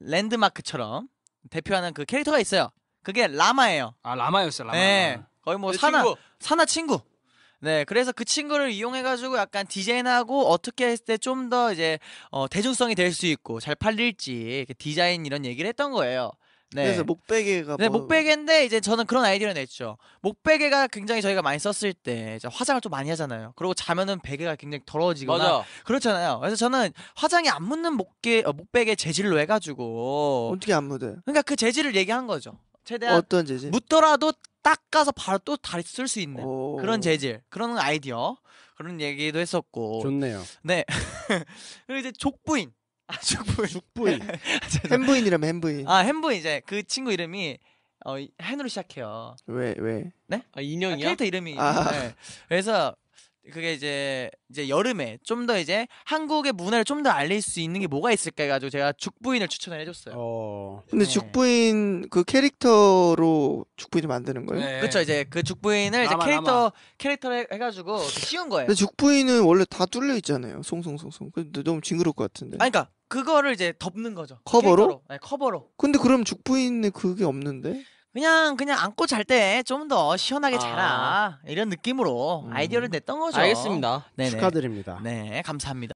랜드마크처럼 대표하는 그 캐릭터가 있어요. 그게 라마예요. 아 라마였어요. 라마. 네, 거의 뭐 그 사나 친구. 사나 친구. 네, 그래서 그 친구를 이용해가지고 약간 디자인하고 어떻게 했을 때 좀 더 이제 어, 대중성이 될 수 있고 잘 팔릴지 디자인 이런 얘기를 했던 거예요. 네. 그래서 목베개가 네, 뭐... 목베개인데 이제 저는 그런 아이디어를 냈죠. 목베개가 굉장히 저희가 많이 썼을 때 화장을 좀 많이 하잖아요. 그리고 자면은 베개가 굉장히 더러워지거나 맞아. 그렇잖아요. 그래서 저는 화장이 안 묻는 목개 어, 목베개 재질로 해가지고 어떻게 안 묻어요? 그러니까 그 재질을 얘기한 거죠. 최대한 어떤 재질? 묻더라도 닦아서 바로 또 다시 쓸 수 있는 오... 그런 재질, 그런 아이디어, 그런 얘기도 했었고 좋네요. 네 그리고 이제 족부인 아, 죽부인. 죽부인. 아, 햄부인이라면 햄부인. 아, 햄부인 이제 그 친구 이름이 어, 헨으로 시작해요. 왜 왜? 네? 아, 인형이요? 아, 캐릭터 이름이. 아. 네. 그래서 그게 이제 이제 여름에 좀 더 이제 한국의 문화를 좀 더 알릴 수 있는 게 뭐가 있을까 해가지고 제가 죽부인을 추천을 해줬어요. 어... 근데 네. 죽부인 그 캐릭터로 죽부인을 만드는 거예요? 네. 그렇죠. 이제 그 죽부인을 남아, 이제 캐릭터 남아. 캐릭터를 해가지고 쉬운 거예요. 근데 죽부인은 원래 다 뚫려 있잖아요. 송송송송. 근데 너무 징그러울 것 같은데. 아, 그러니까 그거를 이제 덮는 거죠. 커버로? 캐릭터로. 네, 커버로. 근데 그럼 죽부인의 그게 없는데? 그냥 그냥 안고 잘 때 좀 더 시원하게 아. 자라 이런 느낌으로 음. 아이디어를 냈던 거죠. 알겠습니다. 네네. 축하드립니다. 네, 감사합니다.